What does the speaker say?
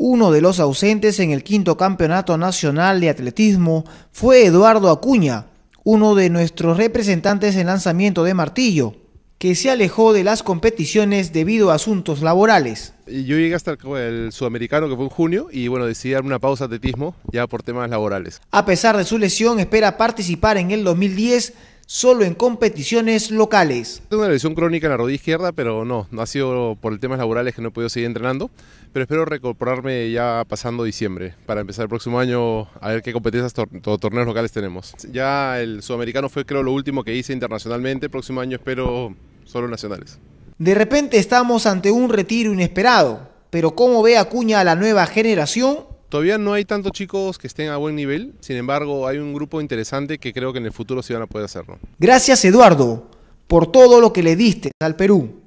Uno de los ausentes en el quinto campeonato nacional de atletismo fue Eduardo Acuña, uno de nuestros representantes en lanzamiento de martillo, que se alejó de las competiciones debido a asuntos laborales. Yo llegué hasta el, sudamericano que fue en junio y bueno, decidí darme una pausa de atletismo ya por temas laborales. A pesar de su lesión, espera participar en el 2010 solo en competiciones locales. Tengo una lesión crónica en la rodilla izquierda, pero no, no ha sido por el temas laborales que no he podido seguir entrenando, pero espero recuperarme ya pasando diciembre para empezar el próximo año a ver qué competencias o torneos locales tenemos. Ya el sudamericano fue creo lo último que hice internacionalmente, el próximo año espero solo nacionales. De repente estamos ante un retiro inesperado, pero ¿cómo ve Acuña a la nueva generación? Todavía no hay tantos chicos que estén a buen nivel, sin embargo hay un grupo interesante que creo que en el futuro sí van a poder hacerlo. Gracias Eduardo por todo lo que le diste al Perú.